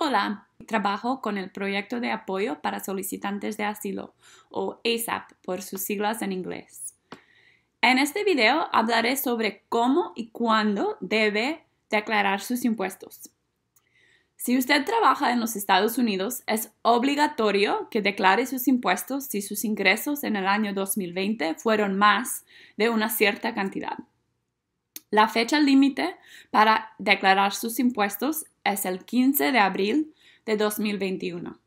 Hola, trabajo con el proyecto de apoyo para solicitantes de asilo, o ASAP por sus siglas en inglés. En este video hablaré sobre cómo y cuándo debe declarar sus impuestos. Si usted trabaja en los Estados Unidos, es obligatorio que declare sus impuestos si sus ingresos en el año 2020 fueron más de una cierta cantidad. La fecha límite para declarar sus impuestos es el 15 de abril de 2021.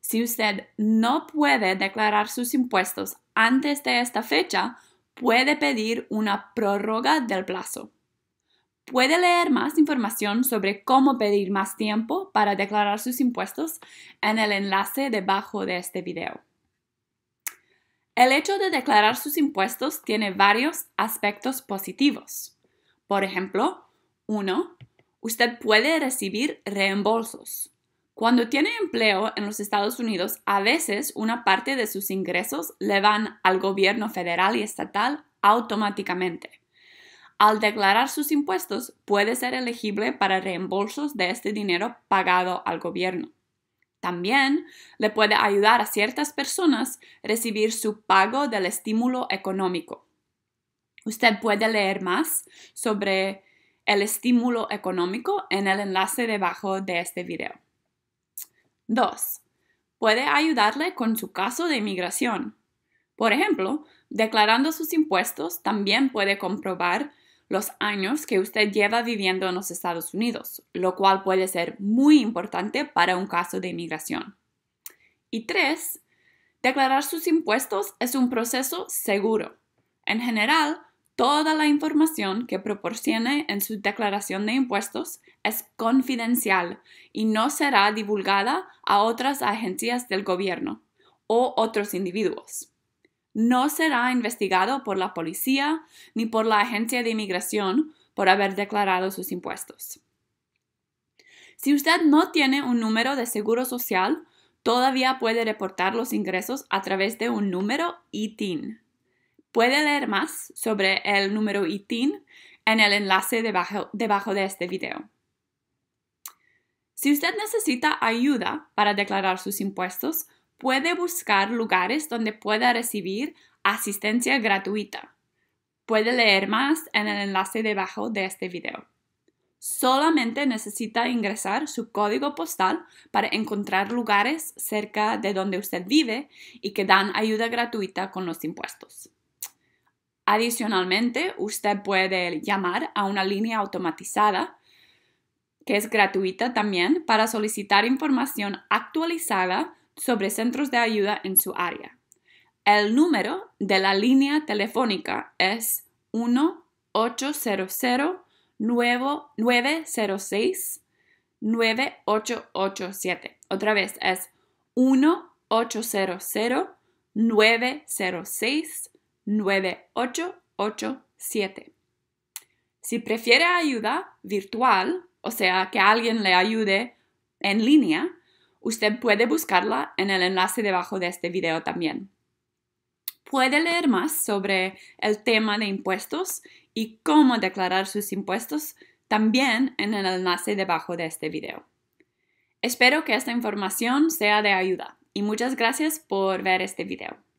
Si usted no puede declarar sus impuestos antes de esta fecha, puede pedir una prórroga del plazo. Puede leer más información sobre cómo pedir más tiempo para declarar sus impuestos en el enlace debajo de este video. El hecho de declarar sus impuestos tiene varios aspectos positivos. Por ejemplo, 1. Usted puede recibir reembolsos. Cuando tiene empleo en los Estados Unidos, a veces una parte de sus ingresos le van al gobierno federal y estatal automáticamente. Al declarar sus impuestos, puede ser elegible para reembolsos de este dinero pagado al gobierno. También le puede ayudar a ciertas personas recibir su pago del estímulo económico. Usted puede leer más sobre el estímulo económico en el enlace debajo de este video. 2. Puede ayudarle con su caso de inmigración. Por ejemplo, declarando sus impuestos también puede comprobar los años que usted lleva viviendo en los Estados Unidos, lo cual puede ser muy importante para un caso de inmigración. Y 3. Declarar sus impuestos es un proceso seguro. En general, Toda la información que proporcione en su declaración de impuestos es confidencial y no será divulgada a otras agencias del gobierno o otros individuos. No será investigado por la policía ni por la agencia de inmigración por haber declarado sus impuestos. Si usted no tiene un número de seguro social, todavía puede reportar los ingresos a través de un número ITIN. Puede leer más sobre el número ITIN en el enlace debajo, de este video. Si usted necesita ayuda para declarar sus impuestos, puede buscar lugares donde pueda recibir asistencia gratuita. Puede leer más en el enlace debajo de este video. Solamente necesita ingresar su código postal para encontrar lugares cerca de donde usted vive y que dan ayuda gratuita con los impuestos. Adicionalmente, usted puede llamar a una línea automatizada que es gratuita también para solicitar información actualizada sobre centros de ayuda en su área. El número de la línea telefónica es 1-800-906-9887. Otra vez es 1-800-906-9887. 9887. Si prefiere ayuda virtual, o sea, que alguien le ayude en línea, usted puede buscarla en el enlace debajo de este video también. Puede leer más sobre el tema de impuestos y cómo declarar sus impuestos también en el enlace debajo de este video. Espero que esta información sea de ayuda y muchas gracias por ver este video.